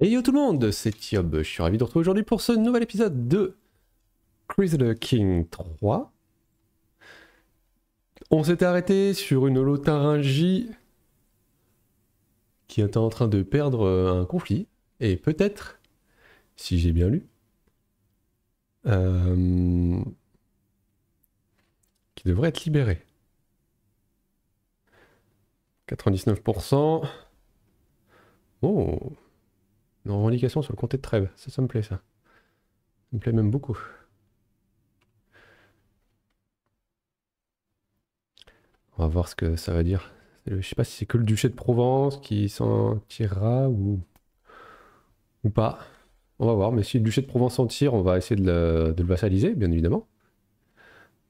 Et yo tout le monde, c'est Tiob, je suis ravi de retrouver aujourd'hui pour ce nouvel épisode de Crusader King 3. On s'était arrêté sur une Lotharingie qui était en train de perdre euh, un conflit, et peut-être, si j'ai bien lu, euh, qui devrait être libérée. 99%. Oh une revendication sur le comté de Trèves. Ça, ça me plaît, ça. Ça me plaît même beaucoup. On va voir ce que ça va dire. Je sais pas si c'est que le duché de Provence qui s'en tirera ou... ou pas. On va voir, mais si le duché de Provence s'en tire, on va essayer de le, de le, vassaliser, bien évidemment.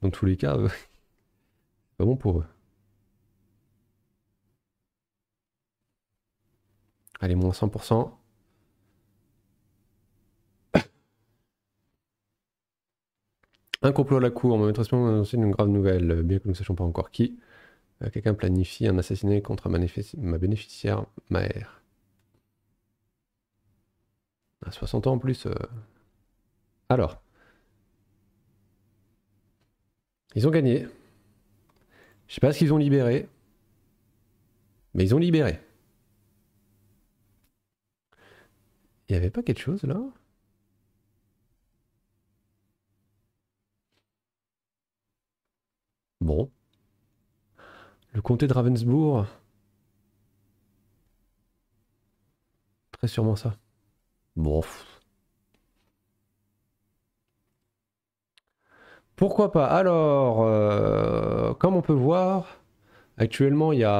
Dans tous les cas, c'est pas bon pour eux. Allez, moins 100%. Un complot à la cour, ma maîtresse annoncé une grave nouvelle, euh, bien que nous ne sachions pas encore qui. Euh, quelqu'un planifie un assassinat contre ma, bénéficiaire, Maher. À 60 ans en plus. Euh. Alors. Ils ont gagné. Je sais pas ce qu'ils ont libéré. Mais ils ont libéré. Il n'y avait pas quelque chose là Bon. Le comté de Ravensbourg. Très sûrement ça. Bon. Pourquoi pas Alors, euh, comme on peut voir, actuellement, il y a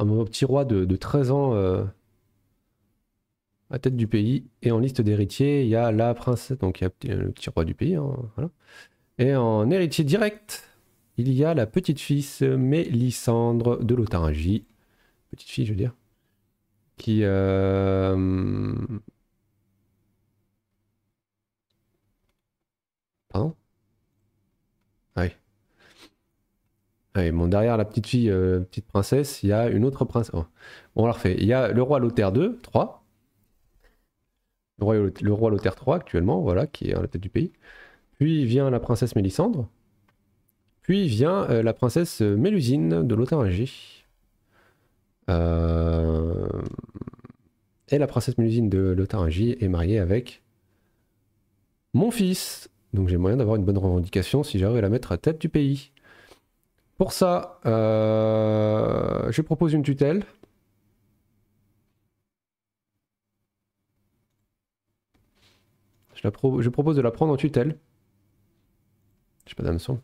un petit roi de, 13 ans euh, à tête du pays. Et en liste d'héritiers, il y a la princesse, donc il y a le petit roi du pays. Hein, et en héritier direct, il y a la petite fille Mélissandre de Lotharingie, petite fille je veux dire, qui... Euh, Pardon ah ah oui. bon, derrière la petite fille, euh, petite princesse, il y a une autre princesse. Oh. Bon, on la refait. Il y a le roi Lothaire 2, 3. Le roi, le roi Lothaire 3 actuellement, voilà, qui est à la tête du pays. Puis vient la princesse Mélisandre, puis vient euh, la princesse Mélusine de Lotharingie. Euh, et la princesse Mélusine de Lotharingie est mariée avec mon fils. Donc j'ai moyen d'avoir une bonne revendication si j'arrive à la mettre à tête du pays. Pour ça, euh, je propose une tutelle. Je, la propose de la prendre en tutelle. Je sais pas d'hameçon.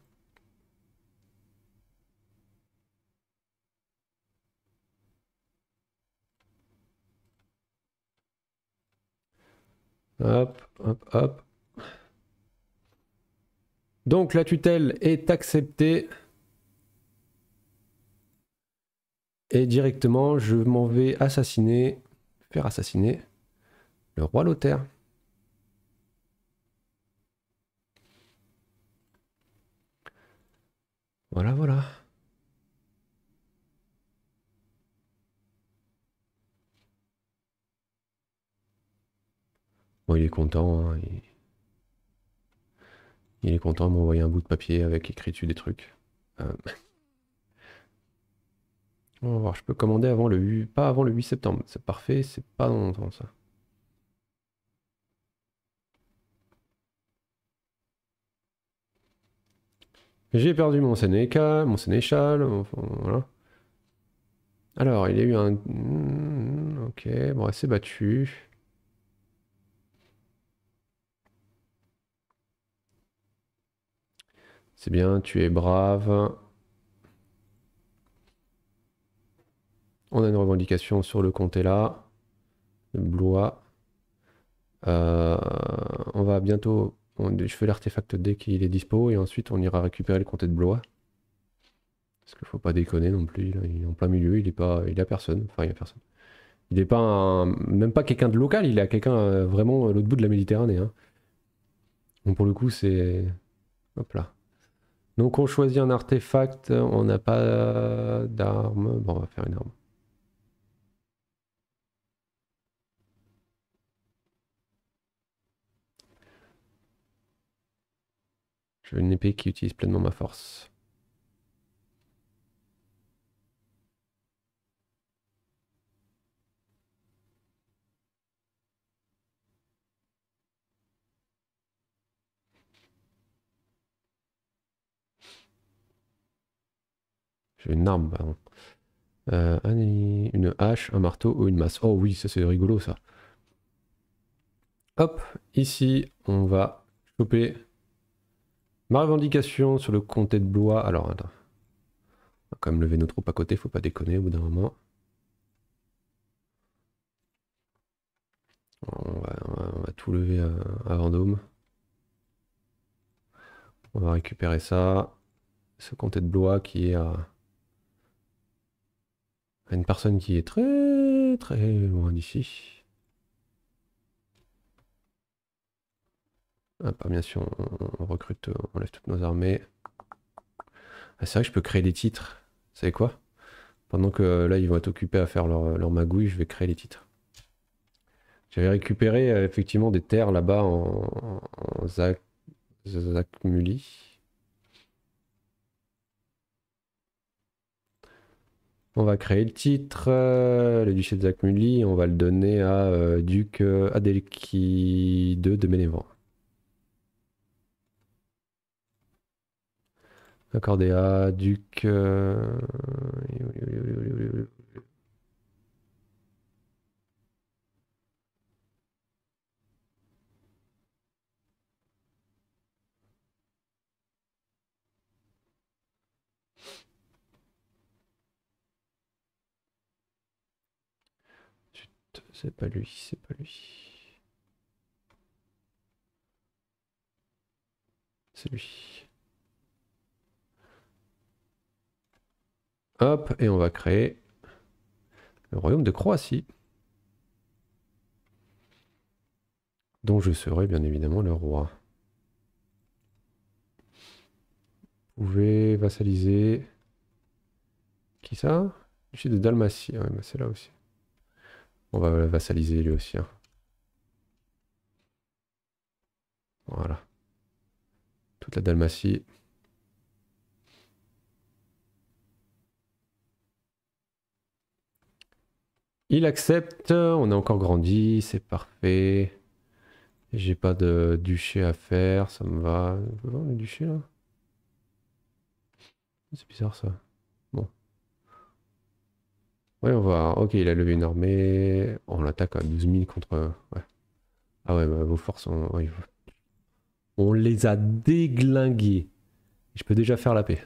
Hop, hop, hop. Donc la tutelle est acceptée. Et directement, je m'en vais assassiner, faire assassiner le roi Lothaire. Voilà, voilà. il est content. Hein, il... est content de m'envoyer un bout de papier avec écrit dessus des trucs. Euh, on va voir, je peux commander avant le 8... pas avant le 8 septembre. C'est parfait, c'est pas dans longtemps ça. J'ai perdu mon sénéca mon sénéchal, voilà. Alors, il y a eu un... Hmm, ok, bon, elle s'est C'est bien, tu es brave. On a une revendication sur le comté là, Blois. Euh, on va bientôt. je fais l'artefact dès qu'il est dispo et ensuite on ira récupérer le comté de Blois. Parce qu'il faut pas déconner non plus, il est en plein milieu, il est pas. Il a personne. Enfin il a personne. Il n'est pas même pas quelqu'un de local, il est quelqu'un euh, vraiment à l'autre bout de la Méditerranée. Hein. Bon pour le coup c'est. Hop là. Donc on choisit un artefact, on n'a pas d'arme. Bon, on va faire une arme. Je une épée qui utilise pleinement ma force. une arme, pardon. Euh, une hache, un marteau ou une masse. Oh oui, ça c'est rigolo ça. Hop, ici, on va choper ma revendication sur le comté de Blois. Alors, attends. On va quand même lever nos troupes à côté, faut pas déconner au bout d'un moment. On va, tout lever à, euh, à, Vendôme. On va récupérer ça. Ce comté de Blois qui est à une personne qui est très très loin d'ici. Ah, pas bien sûr, on, recrute, on lève toutes nos armées. Ah, c'est vrai que je peux créer des titres. Vous savez quoi Pendant que là, ils vont être occupés à faire leur, leur magouille, je vais créer les titres. J'avais récupéré euh, effectivement des terres là-bas en, en On va créer le titre, euh, le duché de Zakmuli, on va le donner à euh, Duc euh, Adelki II de Bénévent. Accordé à Duc. Euh, C'est pas lui, c'est pas lui. C'est lui. Hop, et on va créer le royaume de Croatie. Dont je serai bien évidemment le roi. Vous pouvez vassaliser. Qui ça Je suis de Dalmatie, ah bah, c'est là aussi. On va vassaliser lui aussi. Hein. Voilà. Toute la Dalmatie. Il accepte, on a encore grandi, c'est parfait. J'ai pas de duché à faire, ça me va. On peut le duché là C'est bizarre ça. Bon. Voyons voir. Ok, il a levé une armée. on l'attaque à 12 000 contre... Ouais. Ah ouais, bah, vos forces, on... les a déglingués. Je peux déjà faire la paix.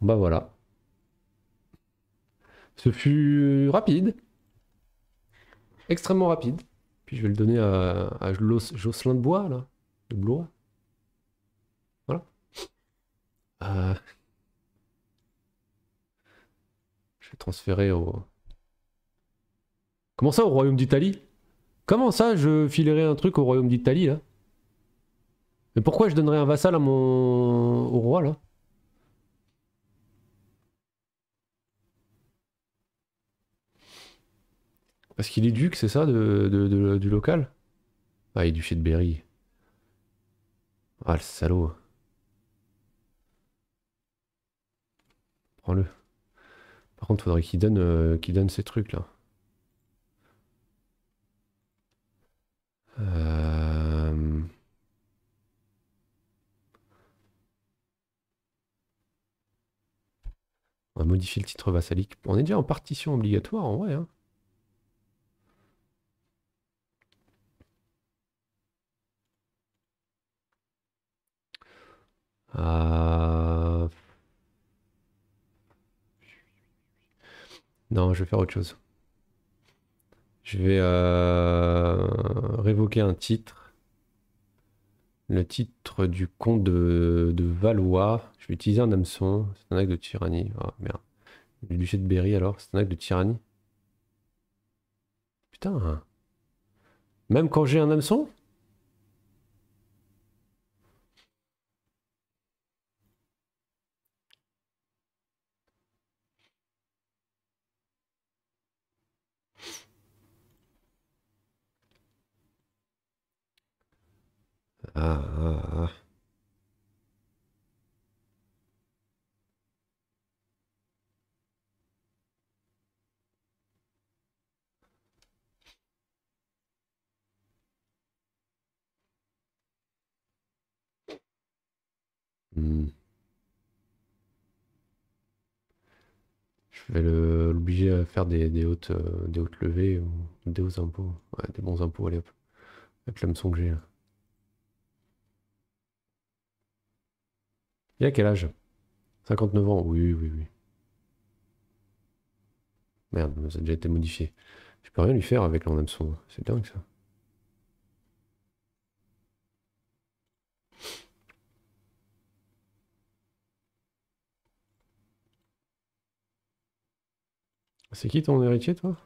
Bah voilà. Ce fut rapide. Extrêmement rapide. Puis je vais le donner à, à Jocelyn de Bois, là. De Blois. Euh, je vais transférer au. Comment ça au royaume d'Italie Comment ça je filerai un truc au royaume d'Italie là Mais pourquoi je donnerais un vassal à mon. au roi là Parce qu'il est duc, c'est ça, de, du local Ah, il est duché de Berry. Ah, le salaud. le Par contre, faudrait qu'il donne, euh, qu'il donne ces trucs-là. Euh, On va modifier le titre vassalic On est déjà en partition obligatoire en vrai. Hein. Euh, Non, je vais faire autre chose. Je vais euh, révoquer un titre. Le titre du comte de, Valois. Je vais utiliser un hameçon. C'est un acte de tyrannie. Oh merde. du duché de Berry alors, c'est un acte de tyrannie. Putain. Même quand j'ai un hameçon Hmm. Je vais l'obliger à faire des, hautes, euh, des hautes levées des hauts impôts. des bons impôts, allez hop. Avec que j'ai Il a quel âge 59 ans, oui, oui, oui. Merde, ça a déjà été modifié. Je peux rien lui faire avec l'en C'est dingue ça. C'est qui ton héritier, toi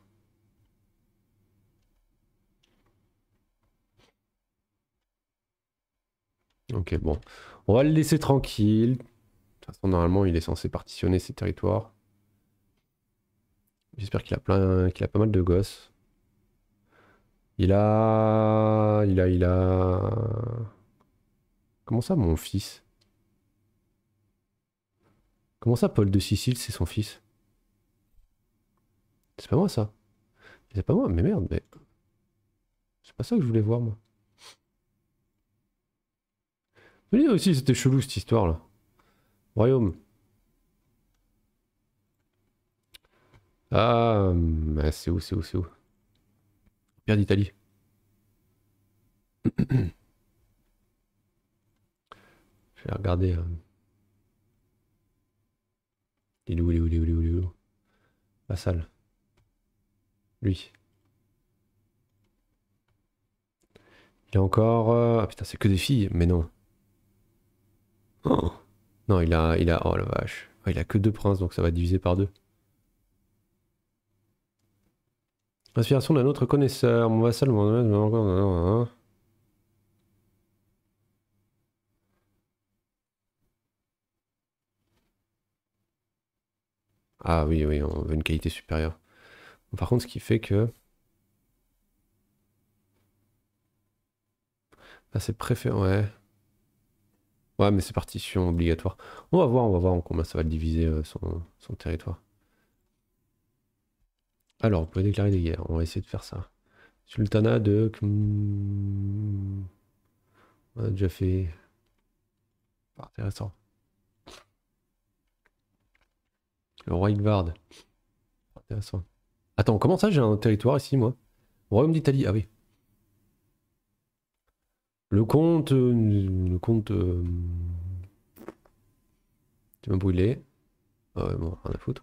Ok, bon. On va le laisser tranquille. De toute façon, normalement, il est censé partitionner ses territoires. J'espère qu'il a plein, qu'il a pas mal de gosses. Il a, il a, il a. Comment ça, mon fils Comment ça, Paul de Sicile, c'est son fils C'est pas moi ça. C'est pas moi, mais merde, mais. C'est pas ça que je voulais voir moi. Lui aussi, c'était chelou cette histoire là. Royaume. Ah, c'est où, c'est où, c'est où Pierre d'Italie. Je vais regarder. Euh. Il est où, il est où, il est où, il est où, il est où Lui. Il a encore... Euh, ah putain, c'est que des filles, mais non. Oh. Non, il a, il a, oh la vache. Oh, il a que deux princes, donc ça va diviser par deux. Inspiration d'un autre connaisseur. Mon vassal, mon encore. Ah oui, oui, on veut une qualité supérieure. Par contre, ce qui fait que. Ah, c'est préféré. Ouais. Ouais, mais c'est partition obligatoire. On va voir, on va voir en combien ça va diviser euh, son, territoire. Alors, vous pouvez déclarer des guerres. On va essayer de faire ça. Sultanat de... On a déjà fait... Pas intéressant. Le roi Igvard. Intéressant. Attends, comment ça j'ai un territoire ici, moi Royaume d'Italie, ah oui. Le compte. Euh, le compte. Euh, tu m'as brûlé. Ah ouais, bon, rien à foutre.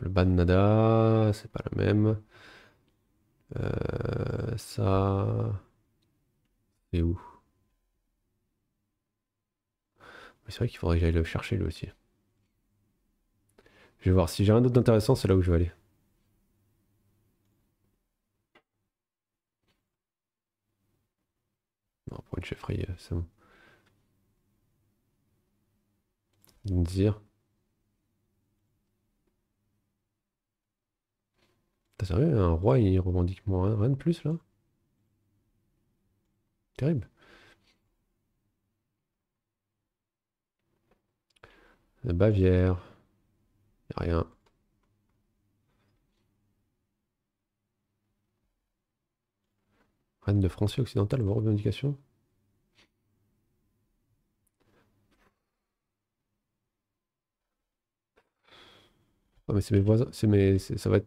Le Banada, c'est pas la même. Euh, ça. C'est où C'est vrai qu'il faudrait que j'aille le chercher lui aussi. Je vais voir. Si j'ai rien d'autre intéressant. c'est là où je vais aller. Non, pour une chefferie, euh, c'est bon. Dire. T'as sérieux, un roi il revendique moins rien, de plus là Terrible. La Bavière. rien. de Français occidentale, vos revendications ah, mais c'est mes voisins, c'est mes, ça va être.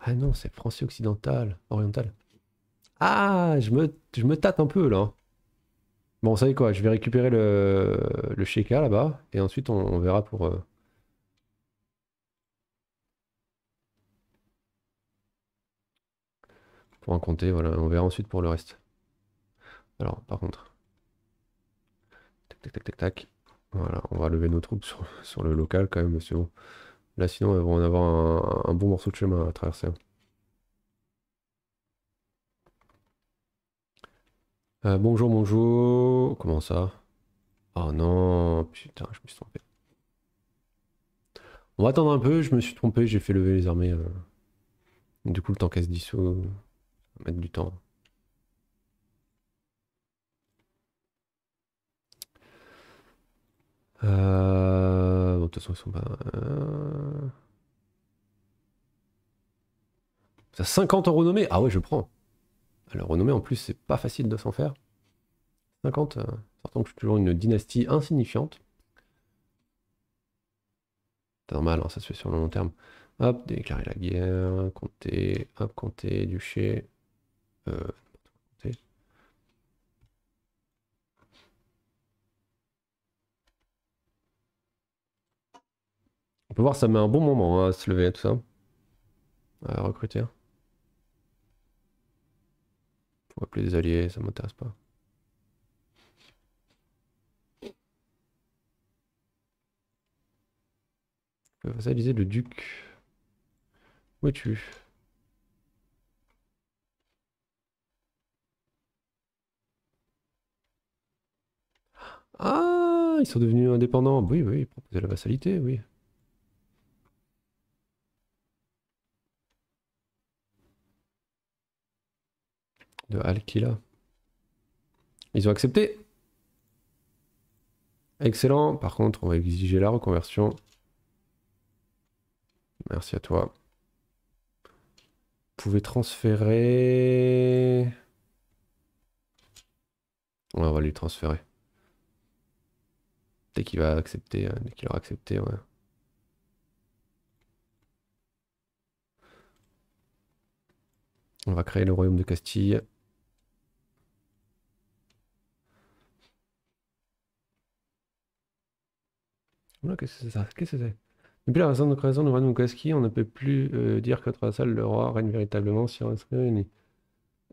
Ah non, c'est français occidental, oriental. Ah, je me, je me tâte un peu là. Bon, vous savez quoi, je vais récupérer le, le là-bas et ensuite on, verra pour. Euh, pour en compter, voilà, on verra ensuite pour le reste. Alors, par contre, tac, tac, tac, tac, tac. Voilà, on va lever nos troupes sur, le local quand même, Monsieur Là, sinon, on va avoir un, bon morceau de chemin à traverser. Hein. Euh, bonjour, bonjour. Comment ça Oh non, putain, je me suis trompé. On va attendre un peu, je me suis trompé, j'ai fait lever les armées. Euh. Du coup, le temps qu'elles se dissout mettre du temps. Euh, de toute façon, ils sont pas. Euh, ça 50 en renommée Ah ouais, je prends. Alors, renommée en plus, c'est pas facile de s'en faire. 50, euh, que je suis toujours une dynastie insignifiante. C'est normal, hein, ça se fait sur le long terme. Hop, déclarer la guerre, compter, hop, compter, duché. Euh, on peut voir, ça met un bon moment hein, à se lever, tout ça. À recruter. Pour appeler des alliés, ça m'intéresse pas. Ça le duc. Où es-tu Ah, ils sont devenus indépendants. Oui, oui, ils proposaient la vassalité, oui. De Alkila. Ils ont accepté. Excellent. Par contre, on va exiger la reconversion. Merci à toi. Vous pouvez transférer... on va lui transférer. Dès qu'il va accepter, hein, dès qu'il aura accepté, ouais. On va créer le royaume de Castille. Qu'est-ce que c'est ça Depuis la de création du royaume de Castille, on ne peut plus euh, dire que travers le roi règne véritablement sur un réuni.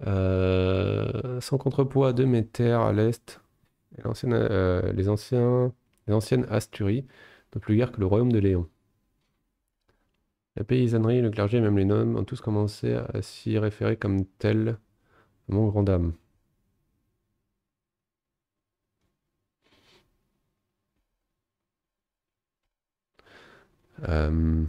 Euh, sans contrepoids de terres à l'est, euh, les anciens les anciennes Asturies, de plus guère que le royaume de Léon. La paysannerie, le clergé même les noms ont tous commencé à s'y référer comme tel mon grand dame. Euh,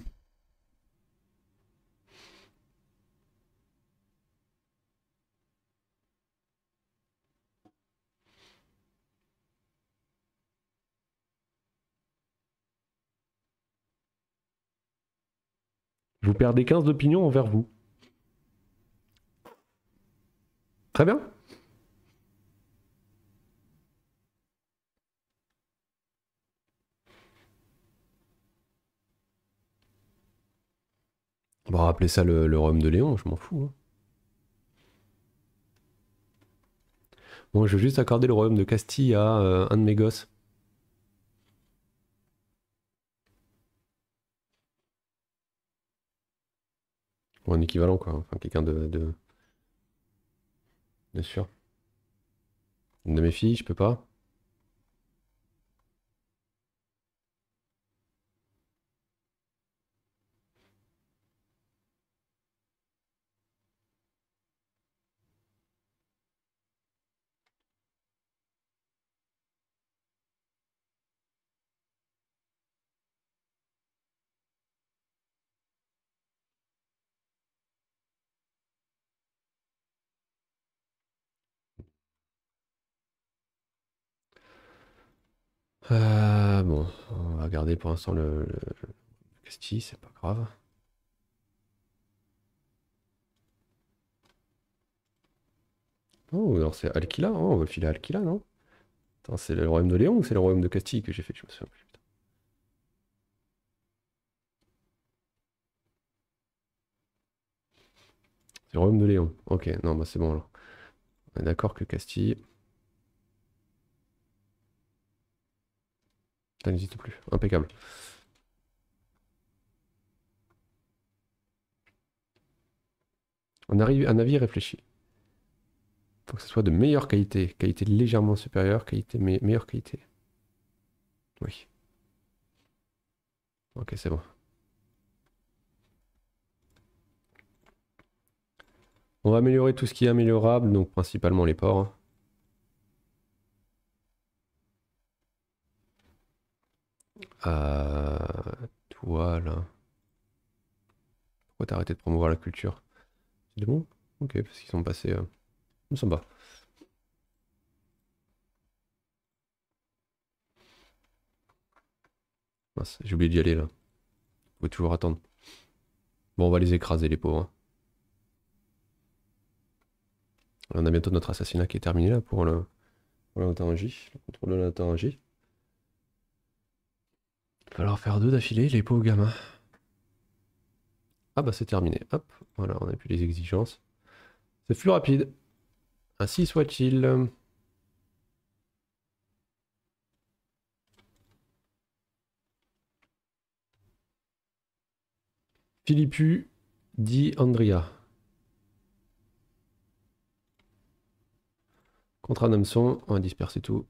Vous perdez 15 d'opinion envers vous. Très bien. On va rappeler ça le, royaume de Léon, je m'en fous. Bon, hein. je vais juste accorder le royaume de Castille à euh, un de mes gosses. un équivalent, quoi. Enfin, quelqu'un de, de, de sûr. Une de mes filles, je peux pas. Euh, bon, on va garder pour l'instant le, Castille, c'est pas grave. Oh, non, c'est Alkila. Hein, on va filer Alkila, non Attends, c'est le royaume de Léon ou c'est le royaume de Castille que j'ai fait Je me souviens plus. C'est le royaume de Léon. Ok, non, bah c'est bon alors. On est d'accord que Castille. Ça n'existe plus. Impeccable. On arrive, un avis réfléchi. Il faut que ce soit de meilleure qualité. Qualité légèrement supérieure, qualité meilleure qualité. Oui. Ok, c'est bon. On va améliorer tout ce qui est améliorable, donc principalement les ports. Hein. Euh, toi là. Pourquoi t'as arrêté de promouvoir la culture C'est bon Ok, parce qu'ils sont passés. Euh... Nous sont pas. J'ai oublié d'y aller là. Faut toujours attendre. Bon, on va les écraser les pauvres. Hein. On a bientôt notre assassinat qui est terminé là pour le, pour le contrôle de il va falloir faire deux d'affilée, les pauvres gamins. Ah bah c'est terminé. Hop, voilà, on a plus les exigences. C'est plus rapide. Ainsi soit-il. Philippu dit Andrea. Contre un hameçon, on va disperser tout.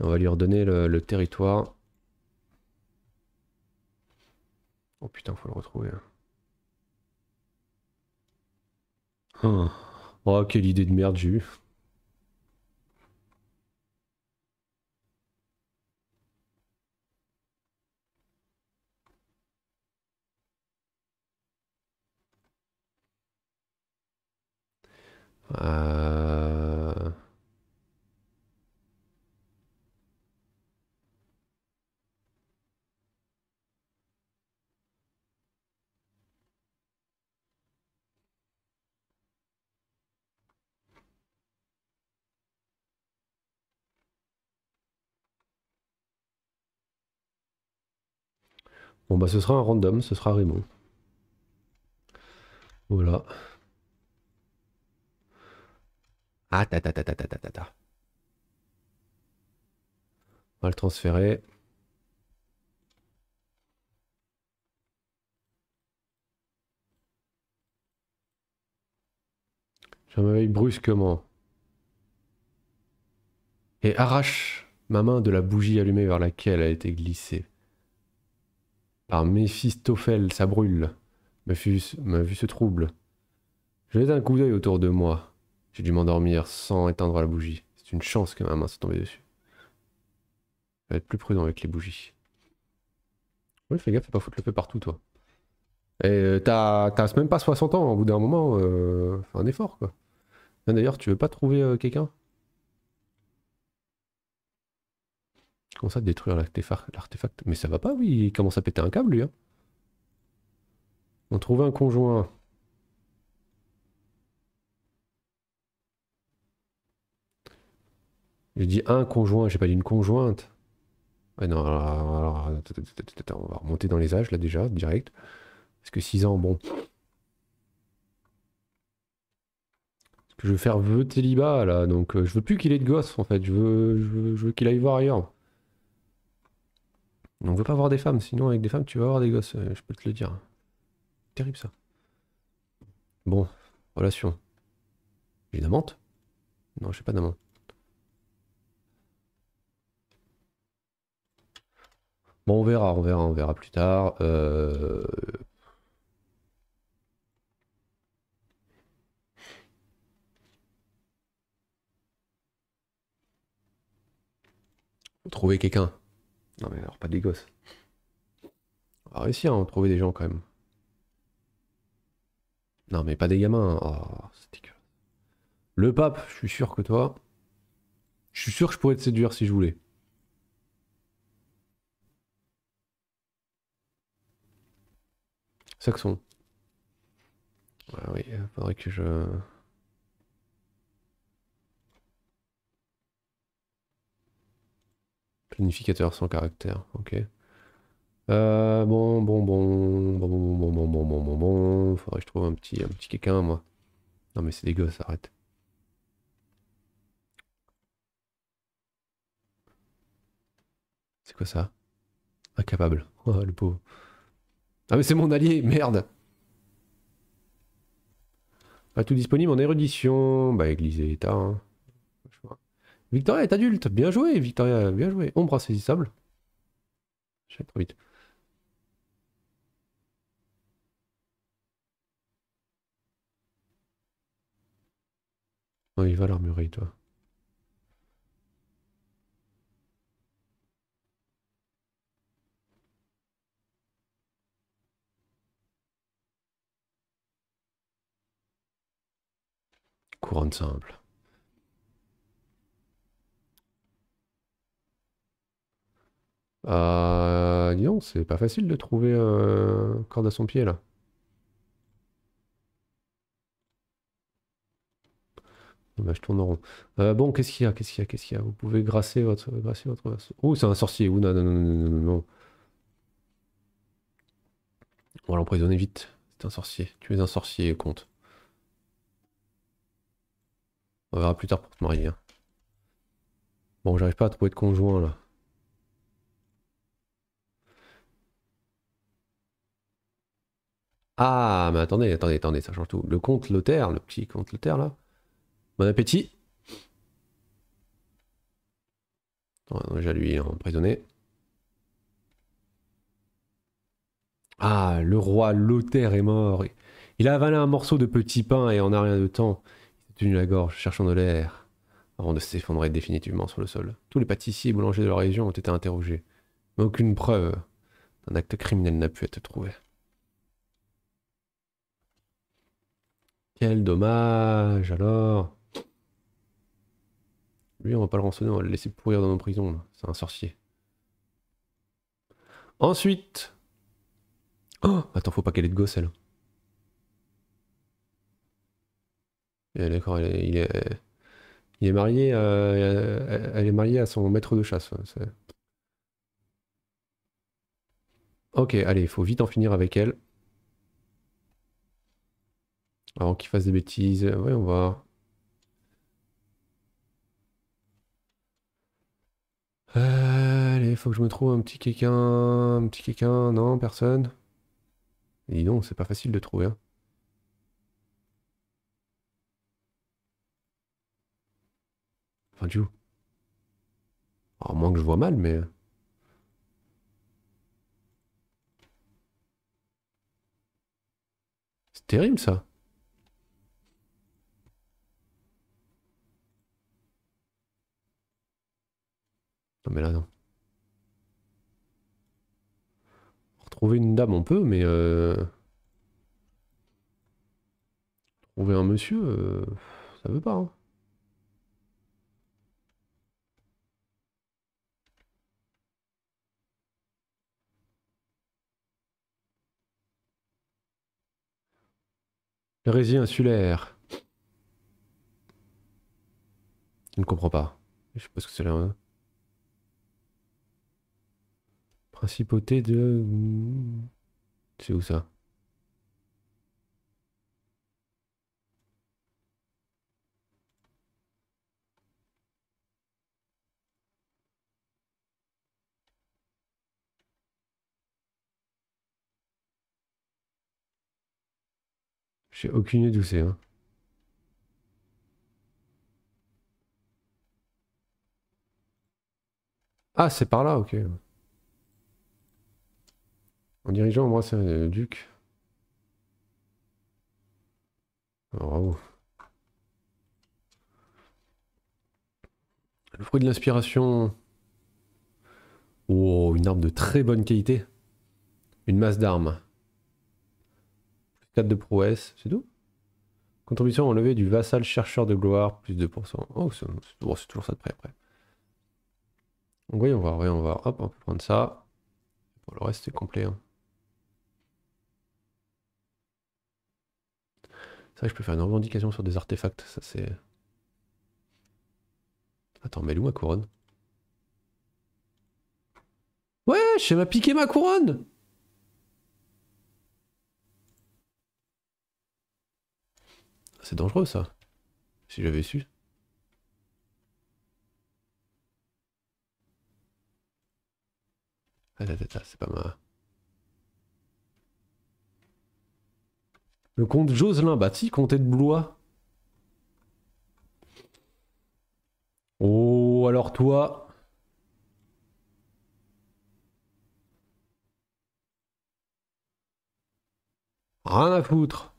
On va lui redonner le, territoire. Oh putain, faut le retrouver. Hein. Oh, oh, quelle idée de merde j'ai eu Bon bah ce sera un random, ce sera Raymond. Voilà. Ah ta ta ta ta ta ta ta ta. On va le transférer. Je m'éveille brusquement. Et arrache ma main de la bougie allumée vers laquelle elle été glissée. Par Méphistophèle, ça brûle. Ma vue, se trouble. Je jette un coup d'œil autour de moi. J'ai dû m'endormir sans éteindre la bougie. C'est une chance que ma main soit tombée dessus. Je être plus prudent avec les bougies. Oui, fais gaffe, fais pas foutre le feu partout, toi. Et euh, t'as même pas 60 ans, au bout d'un moment, euh, fais un effort, quoi. D'ailleurs, tu veux pas trouver euh, quelqu'un Comment ça, détruire l'artefact Mais ça va pas, oui, il commence à péter un câble, lui. Hein. On trouve un conjoint. J'ai dit un conjoint, j'ai pas dit une conjointe. Ah non, alors, on va remonter dans les âges là déjà, direct. Parce que 6 ans, bon. Parce que je veux faire vœu célibat là, donc euh, je veux plus qu'il ait de gosse en fait, je veux, je veux, je veux qu'il aille voir ailleurs. On veut pas avoir des femmes, sinon avec des femmes tu vas avoir des gosses, euh, je peux te le dire. Terrible ça. Bon, relation. J'ai Non, je Non, j'ai pas d'amant. Bon, on verra, on verra, on verra plus tard. Euh. Trouver quelqu'un. Non mais alors pas des gosses. On va réussir à en trouver des gens quand même. Non mais pas des gamins. Hein. Oh, Le pape, je suis sûr que toi. Je suis sûr que je pourrais te séduire si je voulais. Saxon. Ah oui, faudrait que je. Planificateur sans caractère, ok. Euh, bon, bon, bon, bon, bon, bon, bon, bon, bon, bon, bon, faudrait que je trouve un petit, un petit quelqu'un, moi. Non mais c'est des gosses, arrête. C'est quoi ça Incapable. Oh, le pauvre. Ah mais c'est mon allié, merde Pas tout disponible en érudition. Bah église et état, hein. Victoria est adulte. Bien joué, Victoria. Bien joué. Ombre insaisissable. Je trop vite. Oh, il va l'armurer, toi. Couronne simple. non, euh, c'est pas facile de trouver euh, corde à son pied là. Ah bah, je tourne en rond. Euh, bon, qu'est-ce qu'il y a Qu'est-ce qu'il y a Qu'est-ce qu'il y a Vous pouvez grasser votre, grasser votre. Oh, c'est un sorcier. non, non, non, non, On va l'emprisonner vite. C'est un sorcier. Tu es un sorcier, compte. On verra plus tard pour te marier. Hein. Bon, j'arrive pas à trouver de conjoint là. Ah, mais attendez, attendez, attendez, ça change tout. Le comte Lothaire, le petit comte Lothaire là. Bon appétit. déjà lui emprisonné. Ah, le roi Lothaire est mort. Il a avalé un morceau de petit pain et en a rien de temps. Il s'est tenu la gorge, cherchant de l'air, avant de s'effondrer définitivement sur le sol. Tous les pâtissiers et boulangers de la région ont été interrogés, mais aucune preuve d'un acte criminel n'a pu être trouvée. Quel dommage, alors. Lui, on va pas le rançonner, on va le laisser pourrir dans nos prisons. C'est un sorcier. Ensuite. Oh Attends, faut pas qu'elle ait de gosse, elle. Eh, d'accord, il, est, il est marié, elle est mariée à son maître de chasse. Ok, allez, il faut vite en finir avec elle. Avant qu'il fasse des bêtises. Euh, voyons voir. Euh, allez, faut que je me trouve un petit quelqu'un. Un petit quelqu'un. Non, personne. dis donc, c'est pas facile de trouver. Hein. Enfin, du coup. Alors, moins que je vois mal, mais. Euh. C'est terrible ça. mais là non. Retrouver une dame on peut, mais... Euh, trouver un monsieur, euh, ça veut pas. Hein. insulaire. Je ne comprends pas. Je sais pas ce que c'est là. Hein. Principauté de... C'est où ça J'ai aucune idée d'où c'est. Hein. Ah, c'est par là, ok. En dirigeant, c'est le euh, duc. Ah, bravo. Le fruit de l'inspiration. Oh, une arme de très bonne qualité. Une masse d'armes. 4 de prouesse, c'est tout Contribution enlevée du vassal chercheur de gloire, plus 2%. Oh, c'est toujours ça de près après. Donc, voyons voir, voyons voir. Hop, on peut prendre ça. Pour le reste, c'est complet. Hein. C'est vrai que je peux faire une revendication sur des artefacts, ça c'est... Attends, mais où ma couronne Ouais, je m'a piqué ma couronne C'est dangereux ça, si j'avais su. Ah, c'est pas mal. Le comte Joselin, bah si, comté de Blois. Oh, alors toi. Rien à foutre.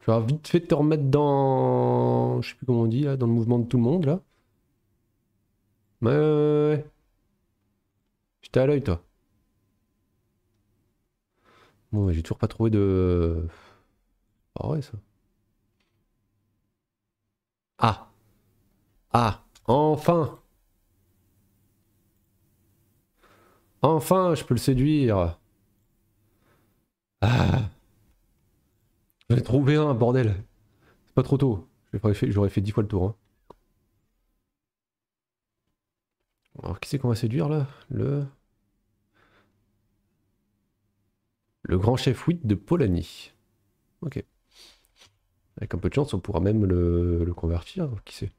Tu vas vite fait te remettre dans. Je sais plus comment on dit, là, dans le mouvement de tout le monde, là. Mais. J'étais à l'œil, toi j'ai toujours pas trouvé de. Euh, ah ouais, ça. Ah Ah Enfin Enfin, je peux le séduire Ah J'en trouvé un, bordel C'est pas trop tôt. J'aurais fait dix fois le tour. Hein. Alors, qui c'est qu'on va séduire là Le. Le grand chef Witt de Polanie. Ok. Avec un peu de chance, on pourra même le, convertir, hein, qui sait.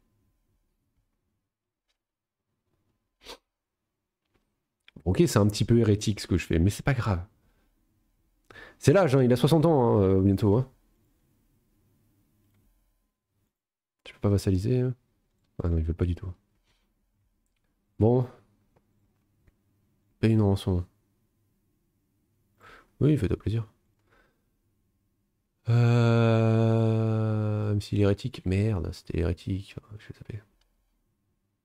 Ok, c'est un petit peu hérétique ce que je fais, mais c'est pas grave. C'est l'âge, hein, il a 60 ans hein, euh, bientôt. Hein. Tu Je peux pas vassaliser. Ah non, il veut pas du tout. Bon. Paye une rançon. Oui, fait de plaisir. Euh... Même est hérétique. merde, c'était hérétique. je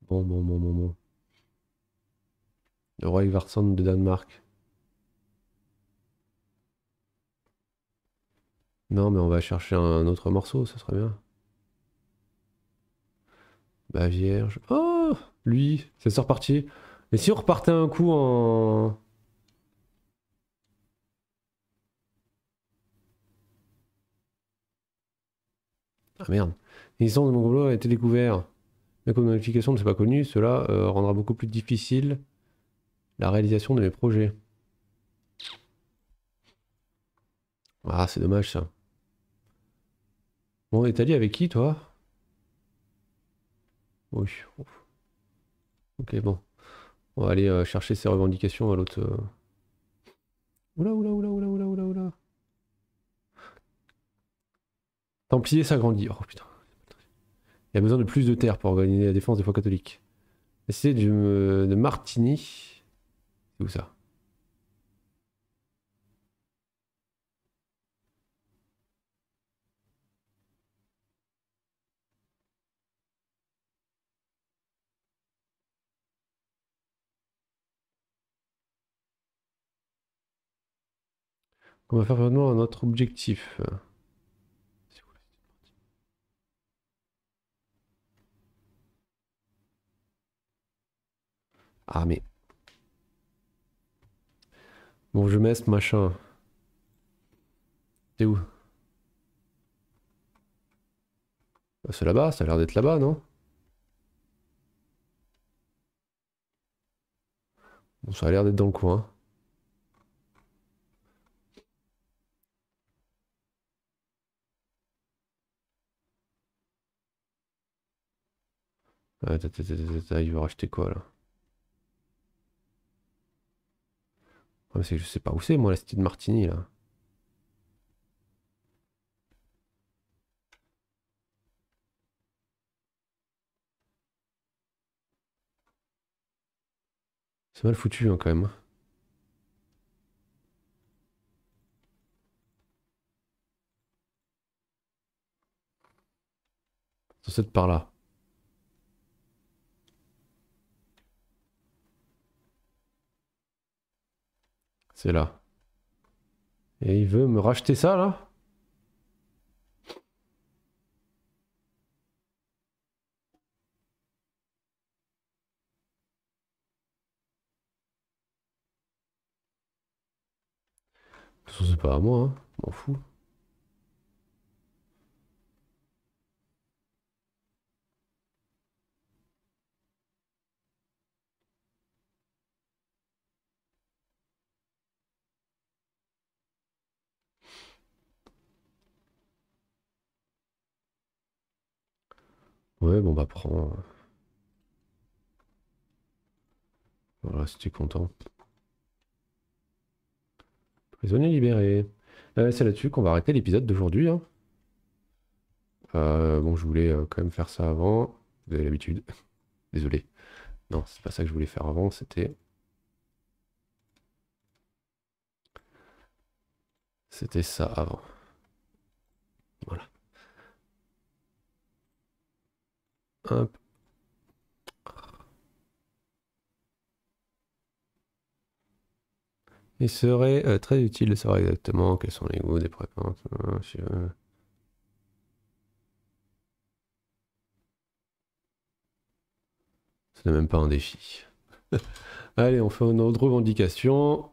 Bon, bon, bon, bon, bon. Le roi de Danemark. Non, mais on va chercher un autre morceau, ça serait bien. Bah, vierge. Oh Lui, c'est reparti. Et si on repartait un coup en... Ah merde. sont de mon boulot a été découvert. Mais comme notification ne s'est pas connue, cela euh, rendra beaucoup plus difficile la réalisation de mes projets. Ah, c'est dommage ça. Bon, est allé avec qui toi Oui. Ok, bon. On va aller euh, chercher ses revendications à l'autre. Euh. Oula, oula, oula, oula, oula, oula, oula. Templier s'agrandit. Oh putain. Il y a besoin de plus de terre pour organiser la défense des fois catholiques. La euh, de Martini. C'est où ça On va faire vraiment notre objectif. Ah mais... Bon, je mets ce machin. C'est où bah, C'est là-bas, ça a l'air d'être là-bas, non Bon, ça a l'air d'être dans le coin. Ah, il va racheter quoi là je sais pas où c'est, moi, la cité de Martigny, là. C'est mal foutu, hein, quand même. C'est hein. cette par là C'est là. Et il veut me racheter ça là C'est pas à moi, hein. m'en fous. Ouais, bon bah prends. Hein. Voilà, si content. Prisonnier libéré. Euh, c'est là-dessus qu'on va arrêter l'épisode d'aujourd'hui. Hein. Euh, bon, je voulais euh, quand même faire ça avant. Vous avez l'habitude. Désolé. Non, c'est pas ça que je voulais faire avant, c'était... C'était ça avant. Il serait euh, très utile de savoir exactement quels sont les goûts des préférences. Hein, Ce n'est même pas un défi. Allez, on fait une autre revendication.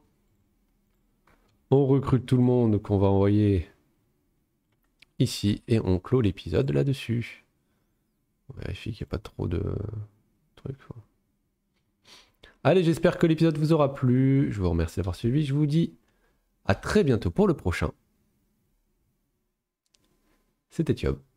On recrute tout le monde qu'on va envoyer ici et on clôt l'épisode là-dessus. On vérifie qu'il n'y a pas trop de trucs. Allez, j'espère que l'épisode vous aura plu. Je vous remercie d'avoir suivi. Je vous dis à très bientôt pour le prochain. C'était Tiob.